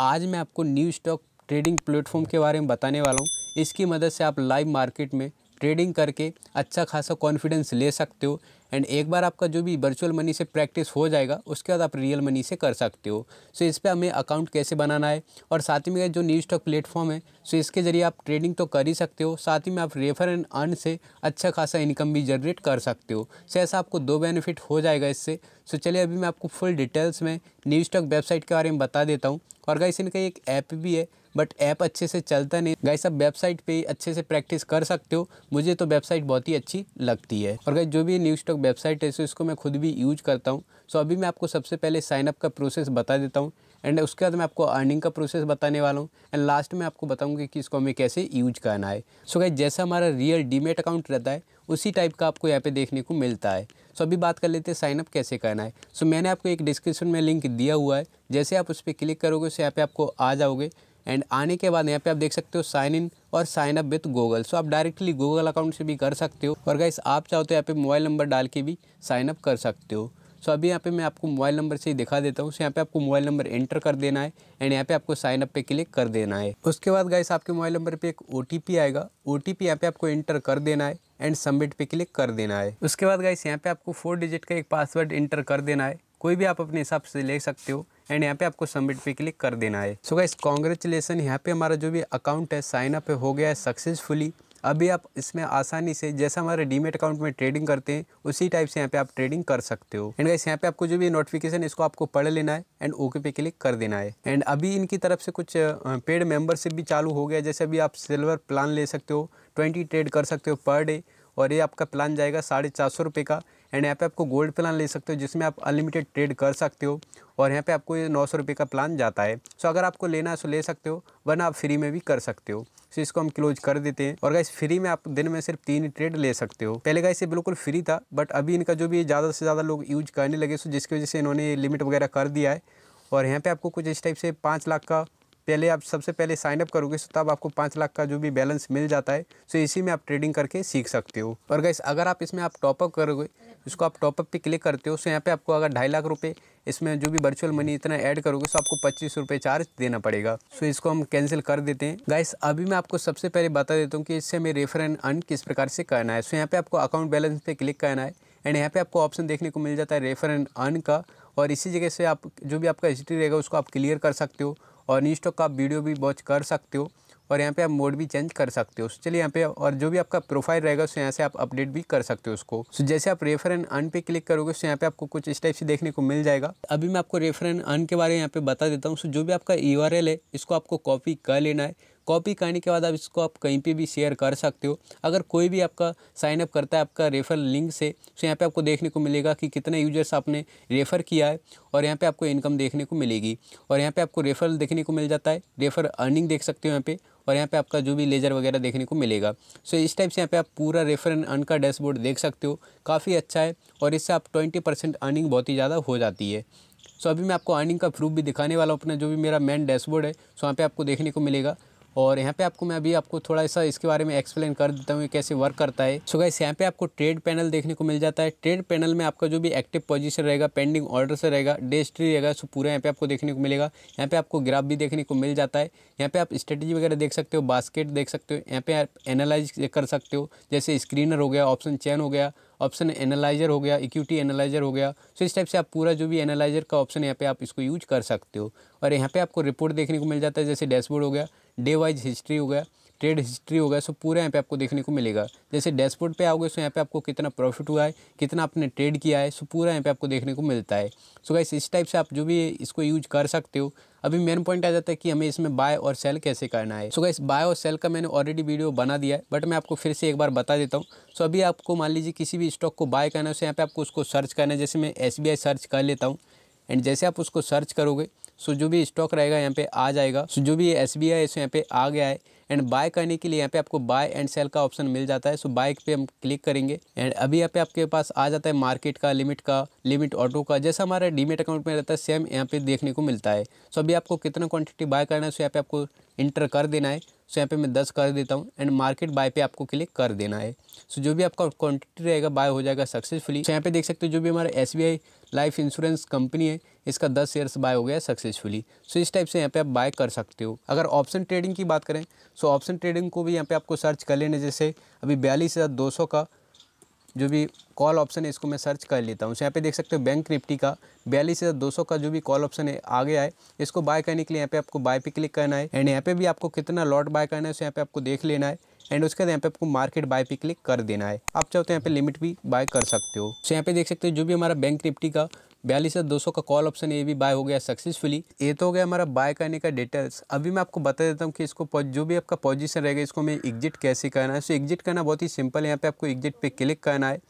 आज मैं आपको न्यू स्टॉक ट्रेडिंग प्लेटफॉर्म के बारे में बताने वाला हूँ इसकी मदद से आप लाइव मार्केट में ट्रेडिंग करके अच्छा खासा कॉन्फिडेंस ले सकते हो एंड एक बार आपका जो भी वर्चुअल मनी से प्रैक्टिस हो जाएगा उसके बाद आप रियल मनी से कर सकते हो सो इस पर हमें अकाउंट कैसे बनाना है और साथ ही में जो न्यू स्टॉक प्लेटफॉर्म है सो इसके ज़रिए आप ट्रेडिंग तो कर ही सकते हो साथ ही में आप रेफर एंड अर्न से अच्छा खासा इनकम भी जनरेट कर सकते हो सो ऐसा आपको दो बेनिफिट हो जाएगा इससे सो चलिए अभी मैं आपको फुल डिटेल्स में न्यूज स्टॉक वेबसाइट के बारे में बता देता हूँ और गाइस इनका एक ऐप भी है बट ऐप अच्छे से चलता नहीं गाइस आप वेबसाइट पे अच्छे से प्रैक्टिस कर सकते हो मुझे तो वेबसाइट बहुत ही अच्छी लगती है और गाइस जो भी न्यू स्टॉक वेबसाइट है सो इसको मैं खुद भी यूज करता हूँ सो अभी मैं आपको सबसे पहले साइनअप का प्रोसेस बता देता हूँ एंड उसके बाद मैं आपको अर्निंग का प्रोसेस बताने वाला हूँ एंड लास्ट में आपको बताऊँगी कि इसको हमें कैसे यूज करना है सो गाइस जैसा हमारा रियल डीमेट अकाउंट रहता है उसी टाइप का आपको यहाँ पे देखने को मिलता है सो अभी बात कर लेते हैं साइनअप कैसे करना है सो मैंने आपको एक डिस्क्रिप्शन में लिंक दिया हुआ है जैसे आप उस पर क्लिक करोगे उससे यहाँ पे आपको आ जाओगे एंड आने के बाद यहाँ पे आप देख सकते हो साइन इन और sign up with Google so आप डायरेक्टली गूगल अकाउंट से भी कर सकते हो और गाइस आप चाहो तो यहाँ पे मोबाइल नंबर डाल के भी साइन अप कर सकते हो सो अभी यहाँ पे मैं आपको मोबाइल नंबर से ही दिखा देता हूँ सो यहाँ पे आपको मोबाइल नंबर एंटर कर देना है एंड यहाँ पे आपको साइन अप पे क्लिक कर देना है उसके बाद गाइस आपके मोबाइल नंबर पे एक ओ आएगा ओ टी यहाँ पे आपको एंटर कर देना है एंड सबमिट पे क्लिक कर देना है उसके बाद गाइस यहाँ पे आपको फोर डिजिट का एक पासवर्ड एंटर कर देना है कोई भी आप अपने हिसाब से ले सकते हो एंड यहाँ पे आपको सबमिट पे क्लिक कर देना है सो गाइस कॉन्ग्रेचुलेसन यहाँ पे हमारा जो भी अकाउंट है साइन अप हो गया है सक्सेसफुली अभी आप इसमें आसानी से जैसा हमारे डीमेट अकाउंट में ट्रेडिंग करते हैं उसी टाइप से यहाँ पे आप ट्रेडिंग कर सकते हो एंड गाइस यहाँ पे आपको जो भी नोटिफिकेशन इसको आपको पढ़ लेना है एंड ओके पे क्लिक कर देना है एंड अभी इनकी तरफ से कुछ पेड मेंबरशिप भी चालू हो गया जैसे अभी आप सिल्वर प्लान ले सकते हो ट्वेंटी ट्रेड कर सकते हो पर डे और ये आपका प्लान जाएगा साढ़े चार सौ रुपये का एंड यहाँ पे आपको गोल्ड प्लान ले सकते हो जिसमें आप अनलिमिटेड ट्रेड कर सकते हो और यहाँ पे आपको ये नौ सौ का प्लान जाता है सो अगर आपको लेना है तो ले सकते हो वरना आप फ्री में भी कर सकते हो सो इसको हम क्लोज कर देते हैं और गाइस फ्री में आप दिन में सिर्फ तीन ट्रेड ले सकते हो पहले गाइस ये बिल्कुल फ्री था बट अभी इनका जो भी ज़्यादा से ज़्यादा लोग यूज करने लगे सो जिसकी वजह से इन्होंने लिमिट वगैरह कर दिया है और यहाँ पर आपको कुछ इस टाइप से पाँच लाख का पहले आप सबसे पहले साइनअप करोगे तो तब आपको पाँच लाख का जो भी बैलेंस मिल जाता है सो इसी में आप ट्रेडिंग करके सीख सकते हो और गैस अगर आप इसमें आप टॉपअप करोगे इसको आप टॉपअप पे क्लिक करते हो तो यहाँ पे आपको अगर ढाई लाख रुपये इसमें जो भी वर्चुअल मनी इतना ऐड करोगे तो आपको पच्चीस रुपये चार्ज देना पड़ेगा सो इसको हम कैंसिल कर देते हैं गाइस अभी मैं आपको सबसे पहले बता देता हूँ कि इससे हमें रेफर एंड अन किस प्रकार से करना है सो यहाँ पे आपको अकाउंट बैलेंस पे क्लिक करना है एंड यहाँ पे आपको ऑप्शन देखने को मिल जाता है रेफर एंड अन का और इसी जगह से आप जो भी आपका हिस्ट्री रहेगा उसको आप क्लियर कर सकते हो और इंस्टॉक तो का आप वीडियो भी वॉच कर सकते हो और यहाँ पे आप मोड भी चेंज कर सकते हो चलिए यहाँ पे और जो भी आपका प्रोफाइल रहेगा उससे यहाँ से आप अपडेट भी कर सकते हो उसको सो जैसे आप रेफर एंड अन पे क्लिक करोगे उससे यहाँ पे आपको कुछ इस टाइप से देखने को मिल जाएगा अभी मैं आपको रेफर एंड अन के बारे में यहाँ पे बता देता हूँ सो जो भी आपका ई है इसको आपको कॉपी कर लेना है कॉपी करने के बाद आप इसको आप कहीं पे भी शेयर कर सकते हो अगर कोई भी आपका साइनअप करता है आपका रेफर लिंक से तो यहाँ पे आपको देखने को मिलेगा कि कितने यूजर्स आपने रेफ़र किया है और यहाँ पे आपको इनकम देखने को मिलेगी और यहाँ पे आपको रेफरल देखने को मिल जाता है रेफर अर्निंग देख सकते हो यहाँ पर और यहाँ पे आपका जो भी लेजर वगैरह देखने को मिलेगा सो so, इस टाइप से यहाँ पे आप पूरा रेफर एंड अर्न का डैशबोर्ड देख सकते हो काफ़ी अच्छा है और इससे आप ट्वेंटी परसेंट अर्निंग बहुत ही ज़्यादा हो जाती है सो so, अभी मैं आपको अर्निंग का प्रूफ भी दिखाने वाला हूँ अपना जो भी मेरा मेन डैशबोर्ड है सो so, वहाँ पे आपको देखने को मिलेगा और यहाँ पे आपको मैं अभी आपको थोड़ा सा इसके बारे में एक्सप्लेन कर देता हूँ कैसे वर्क करता है सो गाइस यहाँ पे आपको ट्रेड पैनल देखने को मिल जाता है ट्रेड पैनल में आपका जो भी एक्टिव पोजीशन रहेगा पेंडिंग ऑर्डर से रहेगा डेस्ट्री रहेगा सो पूरा यहाँ पे आपको देखने को मिलेगा यहाँ पे आपको ग्राफ भी देखने को मिल जाता है यहाँ पे आप स्ट्रेटेजी वगैरह देख सकते हो बास्केट देख सकते हो यहाँ पे आप एनालाइज कर सकते हो जैसे स्क्रीनर हो गया ऑप्शन चैन हो गया ऑप्शन एनालाइजर हो गया इक्विटी एनालाइजर हो गया सो इस टाइप से आप पूरा जो भी एनालाइजर का ऑप्शन यहाँ पे आप इसको यूज कर सकते हो और यहाँ पे आपको रिपोर्ट देखने को मिल जाता है जैसे डैशबोर्ड हो गया डे वाइज हिस्ट्री हो गया ट्रेड हिस्ट्री होगा सो पूरा यहाँ पे आपको देखने को मिलेगा जैसे डैशबोर्ड पे आओगे सो यहाँ पे आपको कितना प्रॉफिट हुआ है कितना आपने ट्रेड किया है सो पूरा यहाँ पे आपको देखने को मिलता है सो गाइस इस टाइप से आप जो भी इसको यूज कर सकते हो अभी मेन पॉइंट आ जाता है कि हमें इसमें बाय और सेल कैसे करना है सो गाइस बाय और सेल का मैंने ऑलरेडी वीडियो बना दिया है बट मैं आपको फिर से एक बार बता देता हूँ सो अभी आपको मान लीजिए किसी भी स्टॉक को बाय करना है सो यहाँ पर आपको उसको सर्च करना है जैसे मैं एस सर्च कर लेता हूँ एंड जैसे आप उसको सर्च करोगे सो जो भी स्टॉक रहेगा यहाँ पे आ जाएगा सो जो भी एस बी आई सो यहाँ पे आ गया है एंड बाय करने के लिए यहाँ पे आपको बाय एंड सेल का ऑप्शन मिल जाता है सो बाय पे हम क्लिक करेंगे एंड अभी यहाँ पे आपके पास आ जाता है मार्केट का लिमिट का लिमिट ऑटो का जैसा हमारा डीमेट अकाउंट में रहता है सेम यहाँ पे देखने को मिलता है सो अभी आपको कितना क्वांटिटी बाय करना है सो यहाँ पे आपको इंटर कर देना है सो यहाँ पे मैं दस कर देता हूँ एंड मार्केट बाय पे आपको क्लिक कर देना है सो जो भी आपका क्वान्टिटी रहेगा बाय हो जाएगा सक्सेसफुली सो यहाँ पे देख सकते हो जो भी हमारा एस लाइफ इंश्योरेंस कंपनी है इसका दस शेयर्स बाय हो गया सक्सेसफुली सो इस टाइप से यहाँ पे आप बाय कर सकते हो अगर ऑप्शन ट्रेडिंग की बात करें सो ऑप्शन ट्रेडिंग को भी यहाँ पे आपको सर्च कर लेने जैसे अभी बयालीस हज़ार दो सौ का जो भी कॉल ऑप्शन है इसको मैं सर्च कर लेता हूँ सो यहाँ पे देख सकते हो बैंक निफ्टी का बयालीस हज़ार दो सौ का जो भी कॉल ऑप्शन है आ गया है इसको बाय करने के लिए यहाँ पे आपको बाय पे क्लिक करना है एंड यहाँ पे भी आपको कितना लॉट बाय करना है सो यहाँ पे आपको देख लेना है एंड उसके बाद यहाँ पे आपको मार्केट बाय पे क्लिक कर देना है आप चाहो तो यहाँ पे लिमिट भी बाय कर सकते हो सो यहाँ पे देख सकते हो जो भी हमारा बैंक निफ्टी का बयालीस हज़ार दो सौ का कॉल ऑप्शन ये भी बाय हो गया सक्सेसफुली ये तो हो गया हमारा बाय करने का डिटेल्स अभी मैं आपको बता देता हूँ कि इसको जो भी आपका पोजिशन रहेगा इसको हमें एग्जिट कैसे करना है सो एग्जिट करना बहुत ही सिंपल है यहाँ पे आपको एग्जिट पे क्लिक करना है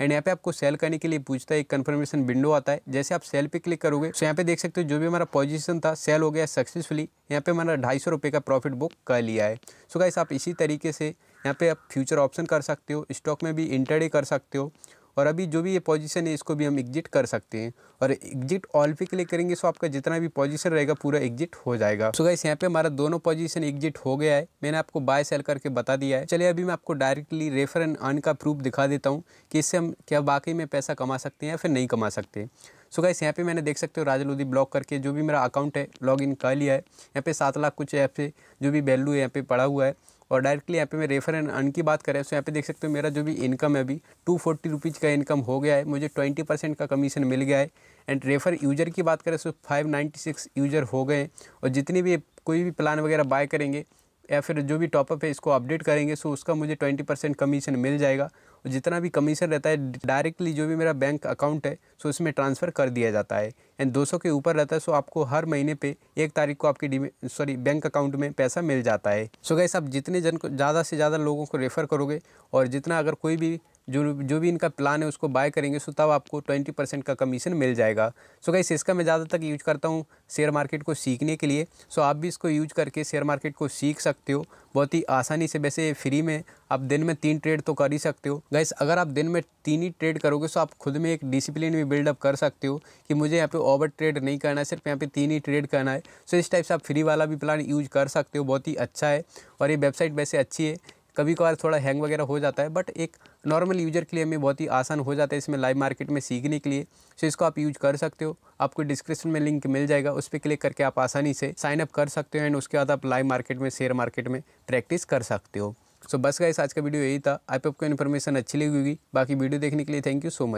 एंड यहाँ पे आपको सेल करने के लिए पूछता है एक कन्फर्मेशन विंडो आता है जैसे आप सेल पे क्लिक करोगे तो यहाँ पे देख सकते हो जो भी हमारा पोजीशन था सेल हो गया सक्सेसफुली यहाँ पे हमारा ढाई सौ का प्रॉफिट बुक कर लिया है सो so गाइस आप इसी तरीके से यहाँ पे आप फ्यूचर ऑप्शन कर सकते हो स्टॉक में भी इंटरडे कर सकते हो और अभी जो भी ये पोजीशन है इसको भी हम एग्जिट कर सकते हैं और एग्जिट ऑल पे क्लिक करेंगे सो आपका जितना भी पोजीशन रहेगा पूरा एग्जिट हो जाएगा सो गाइस यहाँ पे हमारा दोनों पोजीशन एग्जिट हो गया है मैंने आपको बाय सेल करके बता दिया है चलिए अभी मैं आपको डायरेक्टली रेफर एंड अर्न का प्रूफ दिखा देता हूँ कि इससे हम क्या वाकई में पैसा कमा सकते हैं या फिर नहीं कमा सकते सो गाइस यहाँ पे मैंने देख सकते हो राजा लोधी ब्लॉक करके जो भी मेरा अकाउंट है लॉग इन कर लिया है यहाँ पे सात लाख कुछ ऐप से जो भी वैल्यू है यहाँ पे पड़ा हुआ है और डायरेक्टली यहाँ पे मैं रेफर एंड अन की बात करें तो यहाँ पे देख सकते हो मेरा जो भी इनकम है अभी टू फोर्टी रुपीज़ का इनकम हो गया है मुझे ट्वेंटी परसेंट का कमीशन मिल गया है एंड रेफर यूजर की बात करें तो फाइव नाइन्टी सिक्स यूजर हो गए और जितनी भी कोई भी प्लान वगैरह बाय करेंगे या फिर जो भी टॉपअप है इसको अपडेट करेंगे सो उसका मुझे ट्वेंटी परसेंट कमीशन मिल जाएगा और जितना भी कमीशन रहता है डायरेक्टली जो भी मेरा बैंक अकाउंट है सो इसमें ट्रांसफ़र कर दिया जाता है एंड 200 के ऊपर रहता है सो आपको हर महीने पे एक तारीख को आपकी सॉरी बैंक अकाउंट में पैसा मिल जाता है सो गैस आप जितने जन को ज़्यादा से ज़्यादा लोगों को रेफ़र करोगे और जितना अगर कोई भी जो जो भी इनका प्लान है उसको बाय करेंगे सो तब आपको ट्वेंटी परसेंट का कमीशन मिल जाएगा सो गाइस इसका मैं ज़्यादा तक यूज करता हूँ शेयर मार्केट को सीखने के लिए सो आप भी इसको यूज करके शेयर मार्केट को सीख सकते हो बहुत ही आसानी से वैसे फ्री में आप दिन में तीन ट्रेड तो कर ही सकते हो गैस अगर आप दिन में तीन ही ट्रेड करोगे तो आप खुद में एक डिसिप्लिन भी बिल्डअप कर सकते हो कि मुझे यहाँ पे ओवर ट्रेड नहीं करना है सिर्फ यहाँ पे तीन ही ट्रेड करना है सो इस टाइप से आप फ्री वाला भी प्लान यूज कर सकते हो बहुत ही अच्छा है और ये वेबसाइट वैसे अच्छी है कभी कभार थोड़ा हैंग वगैरह हो जाता है बट एक नॉर्मल यूजर के लिए हमें बहुत ही आसान हो जाता है इसमें लाइव मार्केट में सीखने के लिए सो इसको आप यूज कर सकते हो आपको डिस्क्रिप्शन में लिंक मिल जाएगा उस पर क्लिक करके आप आसानी से साइनअप कर सकते हो एंड उसके बाद आप लाइव मार्केट में शेयर मार्केट में प्रैक्टिस कर सकते हो सो बस गाइस आज का वीडियो यही था आप आपको इन्फॉर्मेशन अच्छी लगी होगी बाकी वीडियो देखने के लिए थैंक यू सो मच